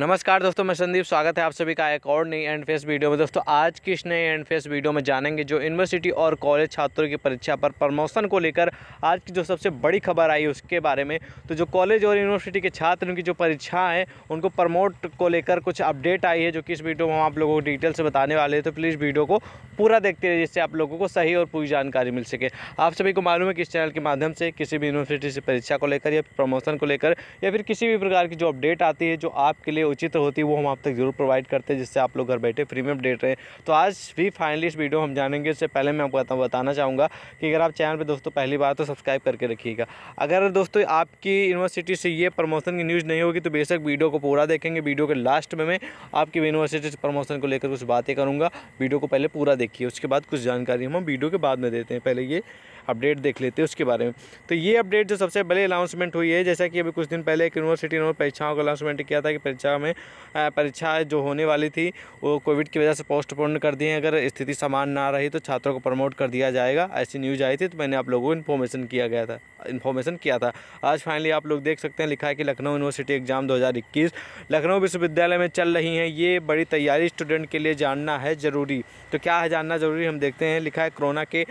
नमस्कार दोस्तों मैं संदीप स्वागत है आप सभी का एक और नई एंड फेस वीडियो में दोस्तों आज की इस नए एंड फेस वीडियो में जानेंगे जो यूनिवर्सिटी और कॉलेज छात्रों की परीक्षा पर प्रमोशन को लेकर आज की जो सबसे बड़ी खबर आई उसके बारे में तो जो कॉलेज और यूनिवर्सिटी के छात्र उनकी जो परीक्षा है उनको प्रमोट को लेकर कुछ अपडेट आई है जो कि इस वीडियो में हम आप लोगों को डिटेल से बताने वाले हैं तो प्लीज़ वीडियो को पूरा देखते रहिए जिससे आप लोगों को सही और पूरी जानकारी मिल सके आप सभी को मालूम है कि इस चैनल के माध्यम से किसी भी यूनिवर्सिटी से परीक्षा को लेकर या प्रमोशन को लेकर या फिर किसी भी प्रकार की जो अपडेट आती है जो आपके लिए उचित होती है वो हम आप तक ज़रूर प्रोवाइड करते हैं जिससे आप लोग घर बैठे फ्री में अपडेट रहे तो आज भी फाइनली इस वीडियो हम जानेंगे उससे पहले मैं आपको बताना चाहूँगा कि अगर आप चैनल पर दोस्तों पहली बार तो सब्सक्राइब करके रखिएगा अगर दोस्तों आपकी यूनिवर्सिटी से ये प्रमोशन की न्यूज़ नहीं होगी तो बेशक वीडियो को पूरा देखेंगे वीडियो के लास्ट में मैं आपकी यूनिवर्सिटी से प्रमोशन को लेकर कुछ बातें करूँगा वीडियो को पहले पूरा देखिए उसके बाद कुछ जानकारी हम वीडियो के बाद में देते हैं पहले ये अपडेट देख लेते हैं उसके बारे में तो ये अपडेट जो सबसे पहले अनाउंसमेंट हुई है जैसा कि अभी कुछ दिन पहले एक यूनिवर्सिटी ने परीक्षाओं का अनाउंसमेंट किया था कि परीक्षा में परीक्षा जो होने वाली थी वो कोविड की वजह से पोस्टपोन कर दी है अगर स्थिति समान ना रही तो छात्रों को प्रमोट कर दिया जाएगा ऐसी न्यूज़ आई थी तो मैंने आप लोगों को इन्फॉर्मेशन किया गया था इन्फॉर्मेशन किया था आज फाइनली आप लोग देख सकते हैं लिखा है कि लखनऊ यूनिवर्सिटी एग्ज़ाम 2021 लखनऊ विश्वविद्यालय में चल रही हैं ये बड़ी तैयारी स्टूडेंट के लिए जानना है ज़रूरी तो क्या है जानना ज़रूरी हम देखते हैं लिखा है कोरोना के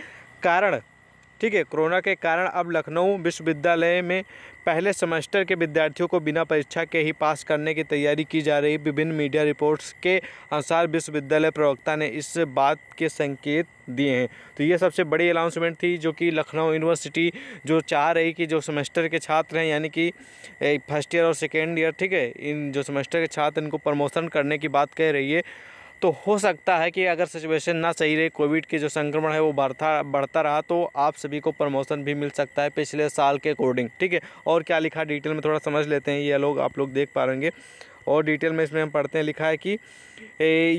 कारण ठीक है कोरोना के कारण अब लखनऊ विश्वविद्यालय में पहले सेमेस्टर के विद्यार्थियों को बिना परीक्षा के ही पास करने की तैयारी की जा रही विभिन्न मीडिया रिपोर्ट्स के अनुसार विश्वविद्यालय प्रवक्ता ने इस बात के संकेत दिए हैं तो ये सबसे बड़ी अनाउंसमेंट थी जो कि लखनऊ यूनिवर्सिटी जो चाह रही कि जो सेमेस्टर के छात्र हैं यानी कि फर्स्ट ईयर और सेकेंड ईयर ठीक है इन जो सेमेस्टर के छात्र इनको प्रमोशन करने की बात कह रही है तो हो सकता है कि अगर सिचुएशन ना सही रही कोविड के जो संक्रमण है वो बढ़ता बढ़ता रहा तो आप सभी को प्रमोशन भी मिल सकता है पिछले साल के अकॉर्डिंग ठीक है और क्या लिखा डिटेल में थोड़ा समझ लेते हैं ये लोग आप लोग देख पा और डिटेल में इसमें हम पढ़ते हैं लिखा है कि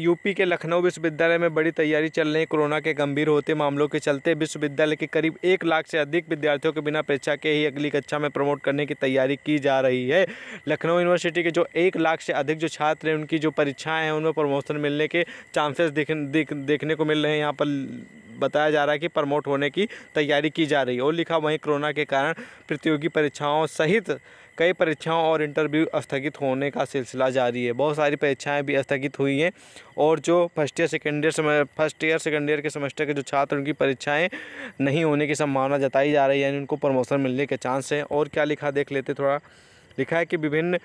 यूपी के लखनऊ विश्वविद्यालय में बड़ी तैयारी चल रही है कोरोना के गंभीर होते मामलों के चलते विश्वविद्यालय के करीब एक लाख से अधिक विद्यार्थियों के बिना परीक्षा के ही अगली कक्षा में प्रमोट करने की तैयारी की जा रही है लखनऊ यूनिवर्सिटी के जो एक लाख से अधिक जो छात्र हैं उनकी जो परीक्षाएँ हैं उनमें प्रमोशन मिलने के चांसेस देखने को मिल रहे हैं यहाँ पर बताया जा रहा है कि प्रमोट होने की तैयारी की जा रही है और लिखा वहीं कोरोना के कारण प्रतियोगी परीक्षाओं सहित कई परीक्षाओं और इंटरव्यू स्थगित होने का सिलसिला जारी है बहुत सारी परीक्षाएं भी स्थगित हुई हैं और जो फर्स्ट ईयर सेकेंड ईयर समय फर्स्ट ईयर सेकेंड ईयर के सेमेस्टर के जो छात्र उनकी परीक्षाएं नहीं होने की संभावना जताई जा रही है यानी उनको प्रमोशन मिलने के चांस हैं और क्या लिखा देख लेते थोड़ा लिखा है कि विभिन्न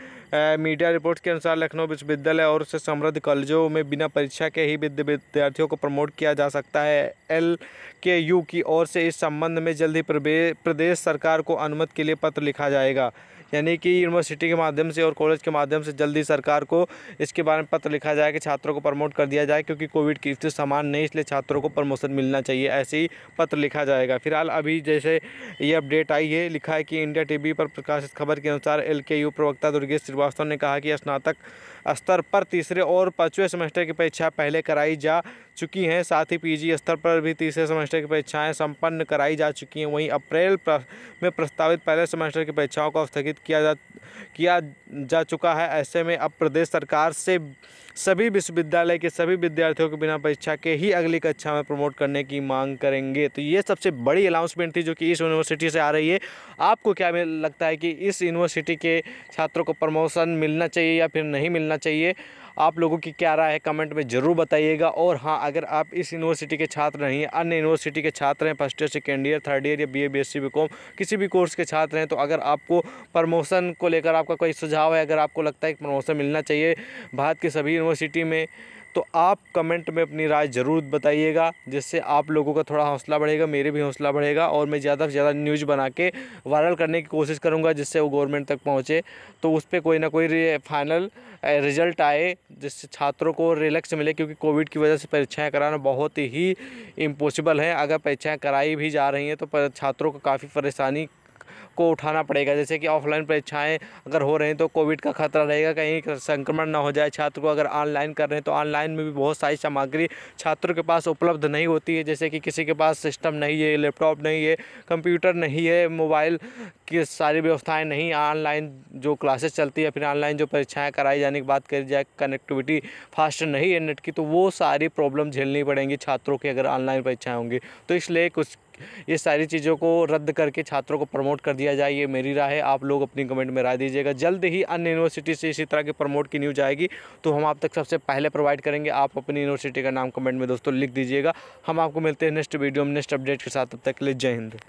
मीडिया रिपोर्ट्स के अनुसार लखनऊ विश्वविद्यालय और उससे समृद्ध कॉलेजों में बिना परीक्षा के ही विद्यार्थियों को प्रमोट किया जा सकता है एल के यू की ओर से इस संबंध में जल्द ही प्रदेश सरकार को अनुमति के लिए पत्र लिखा जाएगा यानी कि यूनिवर्सिटी के माध्यम से और कॉलेज के माध्यम से जल्दी सरकार को इसके बारे में पत्र लिखा जाए कि छात्रों को प्रमोट कर दिया जाए क्योंकि कोविड की स्थिति समान नहीं इसलिए छात्रों को प्रमोशन मिलना चाहिए ऐसे ही पत्र लिखा जाएगा फिलहाल अभी जैसे ये अपडेट आई है लिखा है कि इंडिया टी पर प्रकाशित खबर के अनुसार एल प्रवक्ता दुर्गेश श्रीवास्तव ने कहा कि स्नातक स्तर पर तीसरे और पाँचवें सेमेस्टर की परीक्षा पहले कराई जा चुकी हैं साथ ही पीजी स्तर पर भी तीसरे सेमेस्टर की परीक्षाएं संपन्न कराई जा चुकी हैं वहीं अप्रैल में प्रस्तावित पहले सेमेस्टर की परीक्षाओं को स्थगित किया जा किया जा चुका है ऐसे में अब प्रदेश सरकार से सभी विश्वविद्यालय के सभी विद्यार्थियों को बिना परीक्षा के ही अगली कक्षा में प्रमोट करने की मांग करेंगे तो ये सबसे बड़ी अनाउंसमेंट थी जो कि इस यूनिवर्सिटी से आ रही है आपको क्या लगता है कि इस यूनिवर्सिटी के छात्रों को प्रमोशन मिलना चाहिए या फिर नहीं मिलना चाहिए आप लोगों की क्या राय है कमेंट में ज़रूर बताइएगा और हाँ अगर आप इस यूनिवर्सिटी के छात्र नहीं हैं अन्य यूनिवर्सिटी के छात्र हैं first year second year third year या B A B S C B com किसी भी कोर्स के छात्र हैं तो अगर आपको प्रमोशन को लेकर आपका कोई सुझाव है अगर आपको लगता है कि प्रमोशन मिलना चाहिए भारत की सभी यूनिवर्सिटी में तो आप कमेंट में अपनी राय ज़रूर बताइएगा जिससे आप लोगों का थोड़ा हौसला बढ़ेगा मेरे भी हौसला बढ़ेगा और मैं ज़्यादा से ज़्यादा न्यूज़ बना के वायरल करने की कोशिश करूँगा जिससे वो गवर्नमेंट तक पहुँचे तो उस पर कोई ना कोई फाइनल रिजल्ट आए जिससे छात्रों को रिलैक्स मिले क्योंकि कोविड की वजह से परीक्षाएँ कराना बहुत ही इम्पॉसिबल है अगर परीक्षाएँ कराई भी जा रही हैं तो छात्रों को काफ़ी परेशानी को उठाना पड़ेगा जैसे कि ऑफलाइन परीक्षाएँ अगर हो रही हैं तो कोविड का खतरा रहेगा कहीं संक्रमण ना हो जाए छात्र को अगर ऑनलाइन कर रहे हैं तो ऑनलाइन में भी बहुत सारी सामग्री छात्रों के पास उपलब्ध नहीं होती है जैसे कि किसी के पास सिस्टम नहीं है लैपटॉप नहीं है कंप्यूटर नहीं है मोबाइल की सारी व्यवस्थाएं नहीं ऑनलाइन जो क्लासेस चलती है फिर ऑनलाइन जो परीक्षाएं कराई जाने की बात करी जाए कनेक्टिविटी फास्ट नहीं है नेट की तो वो सारी प्रॉब्लम झेलनी पड़ेंगी छात्रों की अगर ऑनलाइन परीक्षाएँ होंगी तो इसलिए कुछ ये सारी चीज़ों को रद्द करके छात्रों को प्रमोट कर दिया जाए ये मेरी राय है आप लोग अपनी कमेंट में राय दीजिएगा जल्द ही अन्य यूनिवर्सिटी से इसी तरह की प्रमोट की न्यूज़ आएगी तो हम आप तक सबसे पहले प्रोवाइड करेंगे आप अपनी यूनिवर्सिटी का नाम कमेंट में दोस्तों लिख दीजिएगा हम आपको मिलते हैं नेक्स्ट वीडियो में नेक्स्ट अपडेट के साथ तब तक ले जय हिंद